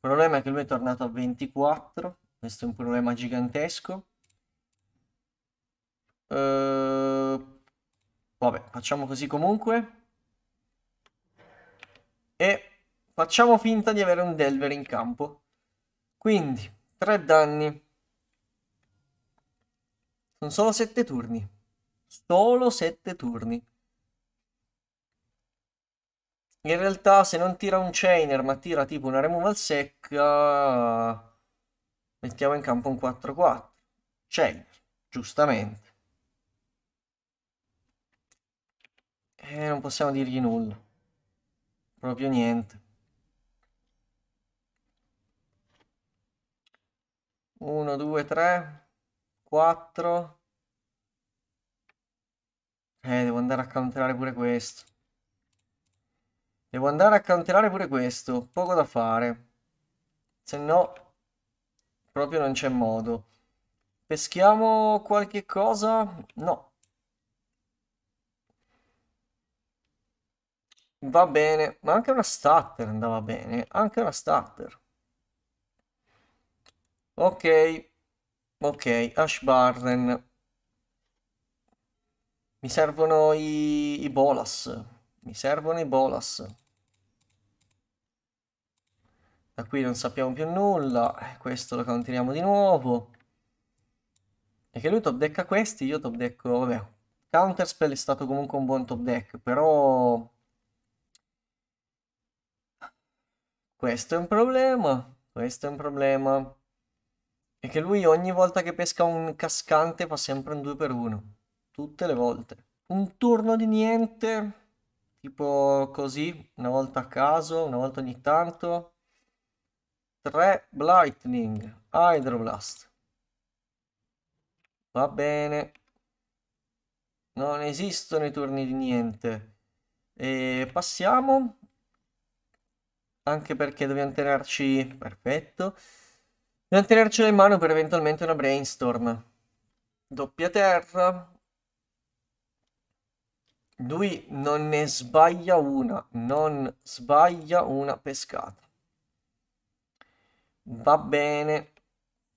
problema è che lui è tornato a 24, questo è un problema gigantesco. Uh, vabbè, facciamo così comunque. E facciamo finta di avere un Delver in campo. Quindi, 3 danni. Sono solo 7 turni. Solo 7 turni. In realtà se non tira un chainer ma tira tipo una removal secca, mettiamo in campo un 4-4. Chainer, giustamente. E eh, non possiamo dirgli nulla. Proprio niente. Uno, due, tre, quattro. Eh, devo andare a counterare pure questo. Devo andare a cantellare pure questo. Poco da fare. Se no, proprio non c'è modo. Peschiamo qualche cosa? No. Va bene, ma anche una starter andava bene, anche una starter. Ok, ok, Ashbarren. Mi servono i, i bolas, mi servono i bolas. Da qui non sappiamo più nulla, eh, questo lo counteriamo di nuovo. E che lui top decka questi, io top decko, vabbè. Counterspell è stato comunque un buon top deck, però... Questo è un problema, questo è un problema. E che lui ogni volta che pesca un cascante fa sempre un 2 per 1 Tutte le volte. Un turno di niente, tipo così, una volta a caso, una volta ogni tanto. 3 Blightning, Hydroblast. Va bene. Non esistono i turni di niente. E passiamo. Anche perché dobbiamo tenerci... Perfetto. Dobbiamo tenercela in mano per eventualmente una brainstorm. Doppia terra. Lui non ne sbaglia una. Non sbaglia una pescata va bene.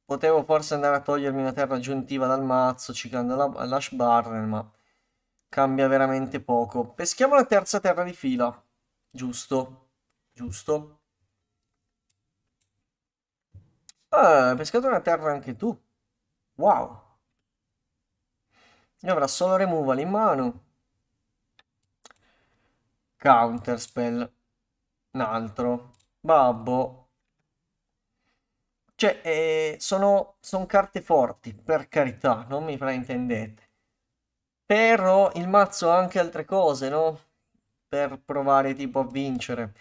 Potevo forse andare a togliermi una terra aggiuntiva dal mazzo, ciclando l'Ash Barrel, ma cambia veramente poco. Peschiamo la terza terra di fila. Giusto. Giusto. Ah, hai pescato una terra anche tu. Wow. E avrà solo removal in mano. Counterspell. Un altro. Babbo. Cioè, eh, sono, sono carte forti, per carità, non mi fraintendete. Però il mazzo ha anche altre cose, no? Per provare tipo a vincere.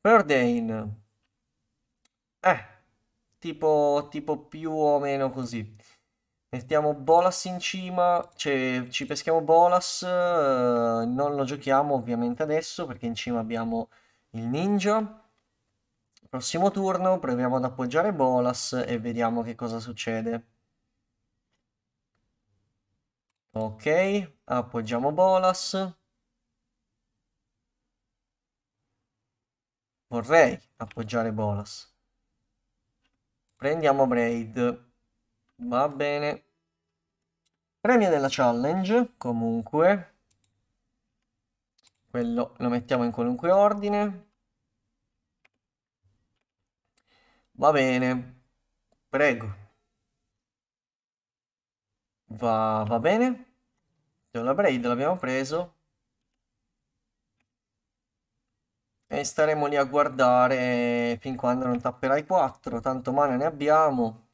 Perdane. Eh, tipo, tipo più o meno così. Mettiamo Bolas in cima, cioè ci peschiamo Bolas, eh, non lo giochiamo ovviamente adesso perché in cima abbiamo il ninja Prossimo turno proviamo ad appoggiare Bolas e vediamo che cosa succede. Ok, appoggiamo Bolas. Vorrei appoggiare Bolas. Prendiamo Braid. Va bene. Premio della challenge, comunque. Quello lo mettiamo in qualunque ordine. Va bene, prego. Va, va bene? La Braid l'abbiamo preso. E staremo lì a guardare fin quando non tapperai 4, tanto male ne abbiamo.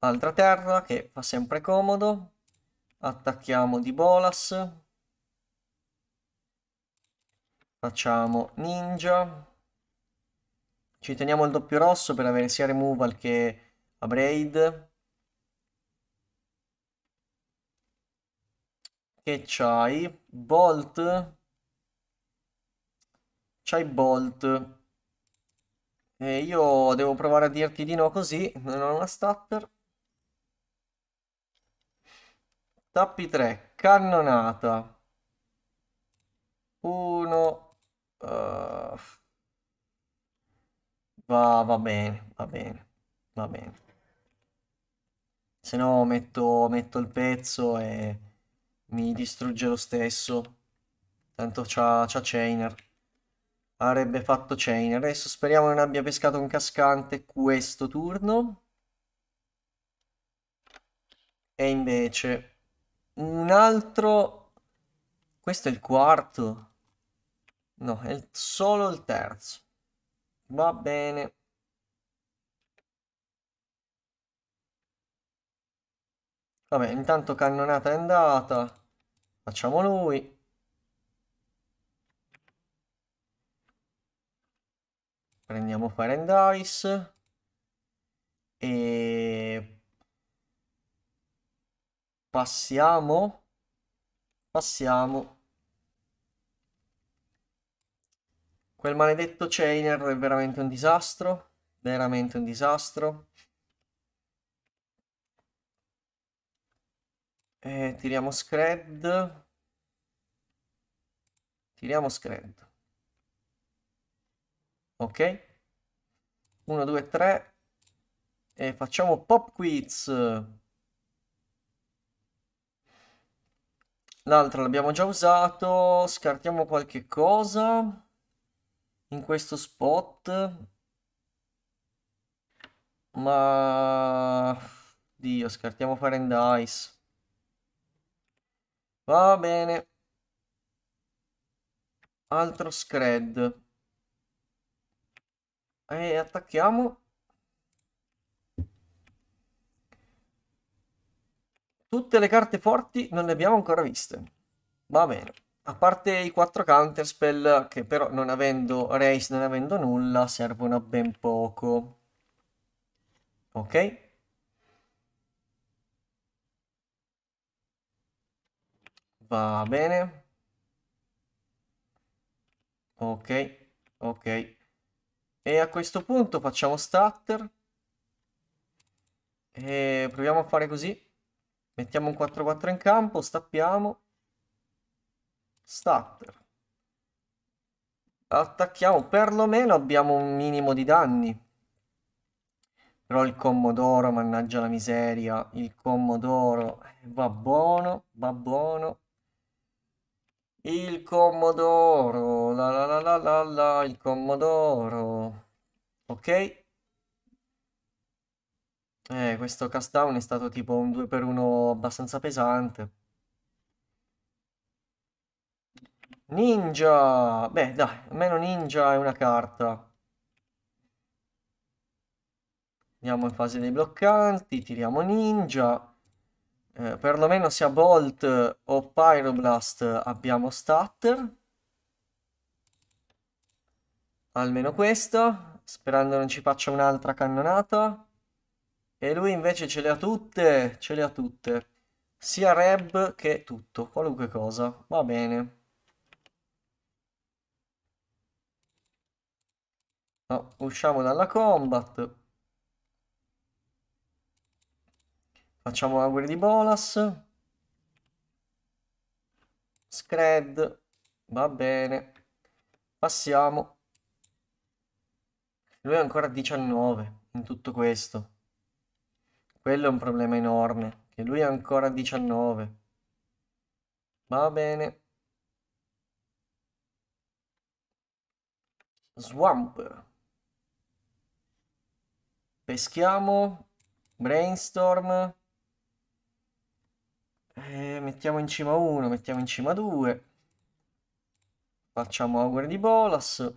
Altra terra che fa sempre comodo. Attacchiamo di bolas. Facciamo ninja. Ci teniamo il doppio rosso per avere sia removal che abrade. Che c'hai? Bolt. C'hai Bolt. E io devo provare a dirti di no così, non ho una stapper. Tappi 3, cannonata. 1, uh, eh, Va, va bene, va bene, va bene. Se no metto, metto il pezzo e mi distrugge lo stesso. Tanto c'ha, Chainer. Avrebbe fatto Chainer. Adesso speriamo non abbia pescato un cascante questo turno. E invece un altro... Questo è il quarto? No, è solo il terzo. Va bene. Vabbè, intanto cannonata è andata. Facciamo lui. Prendiamo Fire and Ice. E... Passiamo. Passiamo. Quel maledetto Chainer è veramente un disastro. Veramente un disastro. E eh, tiriamo Scred. Tiriamo Scred. Ok. 1, 2, 3. E facciamo Pop Quiz. L'altro l'abbiamo già usato. Scartiamo qualche cosa in questo spot. Ma... Dio, scartiamo fare Parendice. Va bene. Altro scred. E attacchiamo. Tutte le carte forti non le abbiamo ancora viste. Va bene. A parte i quattro counterspell, che però non avendo race, non avendo nulla, servono a ben poco. Ok? Va bene. Ok, ok. E a questo punto facciamo starter. E proviamo a fare così. Mettiamo un 4-4 in campo, stappiamo. Stutter. Attacchiamo, perlomeno abbiamo un minimo di danni. Però il Commodoro, mannaggia la miseria, il Commodoro eh, va buono, va buono. Il Commodoro, la la la la la la, il Commodoro. Ok. Eh, questo cast down è stato tipo un 2x1 abbastanza pesante. Ninja! Beh, dai, almeno Ninja è una carta. Andiamo in fase dei bloccanti, tiriamo Ninja. Eh, perlomeno sia Bolt o Pyroblast abbiamo Stutter. Almeno questa, sperando non ci faccia un'altra cannonata. E lui invece ce le ha tutte, ce le ha tutte. Sia Reb che tutto, qualunque cosa. Va bene. No, usciamo dalla combat. Facciamo una guerra di Bolas. Scred. Va bene. Passiamo. Lui è ancora a 19 in tutto questo. Quello è un problema enorme. Che lui è ancora a 19. Va bene. Swamp. Peschiamo. Brainstorm. Eh, mettiamo in cima uno mettiamo in cima due Facciamo augur di Bolas.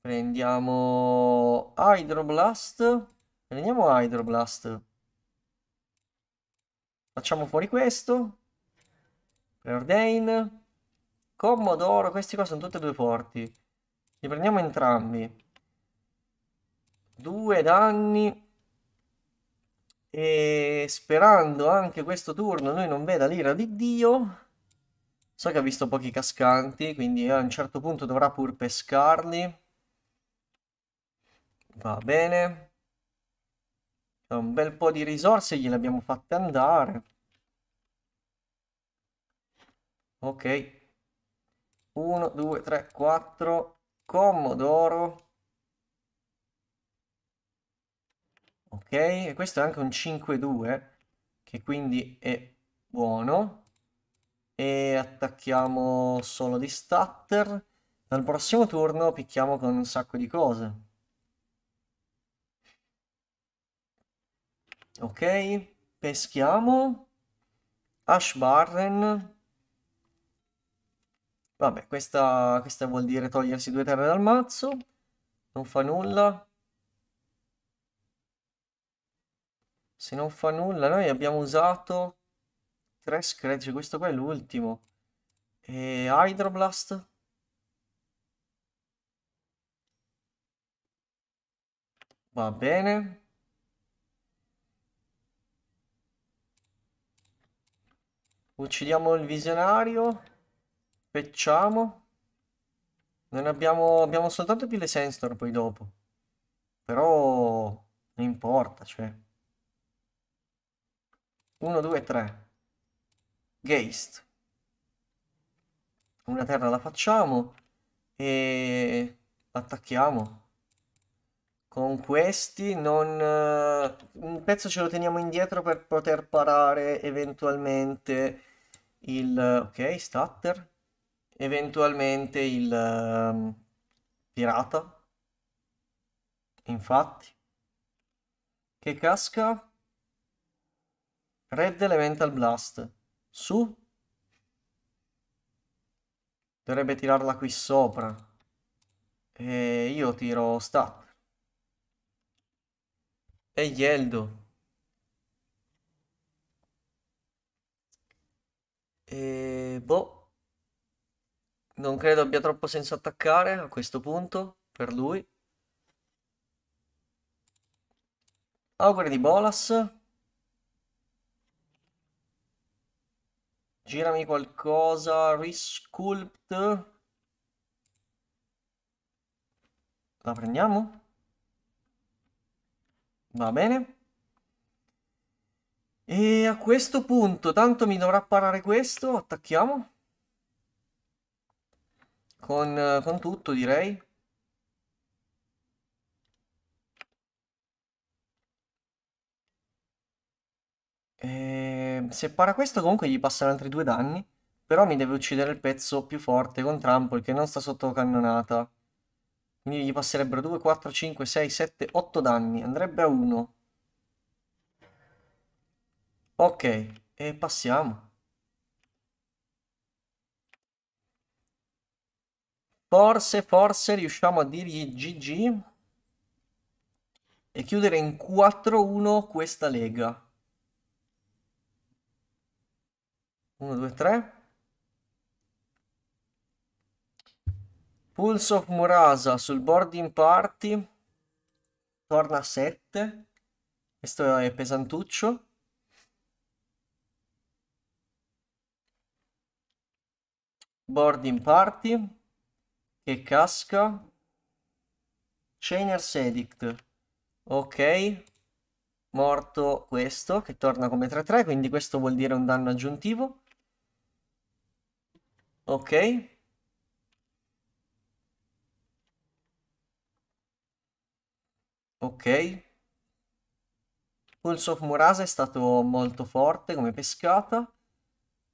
Prendiamo Hydroblast. Prendiamo Hydroblast. Facciamo fuori questo. Preordain. Commodoro. Questi qua sono tutti e due forti. Li prendiamo entrambi due danni e sperando anche questo turno lui non veda l'ira di Dio so che ha visto pochi cascanti quindi a un certo punto dovrà pur pescarli va bene un bel po' di risorse gliele abbiamo fatte andare ok 1 2 3 4 Commodoro ok e questo è anche un 5-2 che quindi è buono e attacchiamo solo di starter dal prossimo turno picchiamo con un sacco di cose ok peschiamo Ashbarren vabbè questa, questa vuol dire togliersi due terre dal mazzo non fa nulla Se non fa nulla, noi abbiamo usato tre scratch, cioè questo qua è l'ultimo. E Hydroblast? Va bene. Uccidiamo il visionario. Pecciamo. Non abbiamo, abbiamo soltanto più le sensor poi dopo. Però non importa, cioè. 1, 2, 3. Geist. Una terra la facciamo e attacchiamo. Con questi non... Eh, un pezzo ce lo teniamo indietro per poter parare eventualmente il... Ok, stutter. Eventualmente il... Um, pirata. Infatti. Che casca. Red Elemental Blast su dovrebbe tirarla qui sopra e io tiro stat e Yeldo e boh non credo abbia troppo senso attaccare a questo punto per lui auguri di Bolas Girami qualcosa. Resculpt. La prendiamo? Va bene. E a questo punto, tanto mi dovrà parare questo, attacchiamo. Con, con tutto direi. Ehm, se para questo comunque gli passano altri due danni, però mi deve uccidere il pezzo più forte con Trample che non sta sotto cannonata. Quindi gli passerebbero 2, 4, 5, 6, 7, 8 danni. Andrebbe a 1. Ok, e passiamo. Forse, forse riusciamo a dirgli GG e chiudere in 4-1 questa lega. 1, 2, 3. Pulse of Murasa sul boarding party torna a 7. Questo è pesantuccio. Boarding party che casca. Chainer's Edict. Ok. Morto questo che torna come 3-3, quindi questo vuol dire un danno aggiuntivo. Ok. Ok. Pulse of Murasa è stato molto forte come pescata.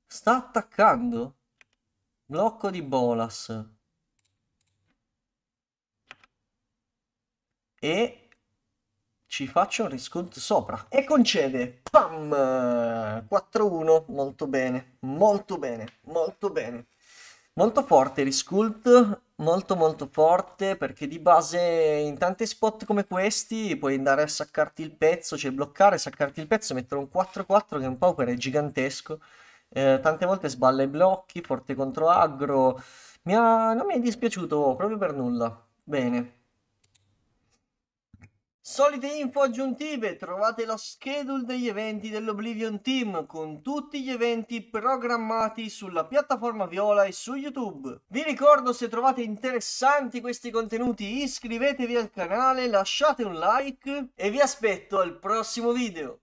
Sta attaccando. Blocco di Bolas. E ci faccio un riscontro sopra. E concede. Pam! 4-1. Molto bene. Molto bene. Molto bene. Molto forte Resculpt, molto molto forte perché di base in tanti spot come questi puoi andare a saccarti il pezzo, cioè bloccare, saccarti il pezzo, mettere un 4-4 che è un power è gigantesco. Eh, tante volte sballa i blocchi, forte contro aggro. Mi ha... Non mi è dispiaciuto proprio per nulla. Bene. Solite info aggiuntive, trovate la schedule degli eventi dell'Oblivion Team con tutti gli eventi programmati sulla piattaforma Viola e su YouTube. Vi ricordo se trovate interessanti questi contenuti iscrivetevi al canale, lasciate un like e vi aspetto al prossimo video.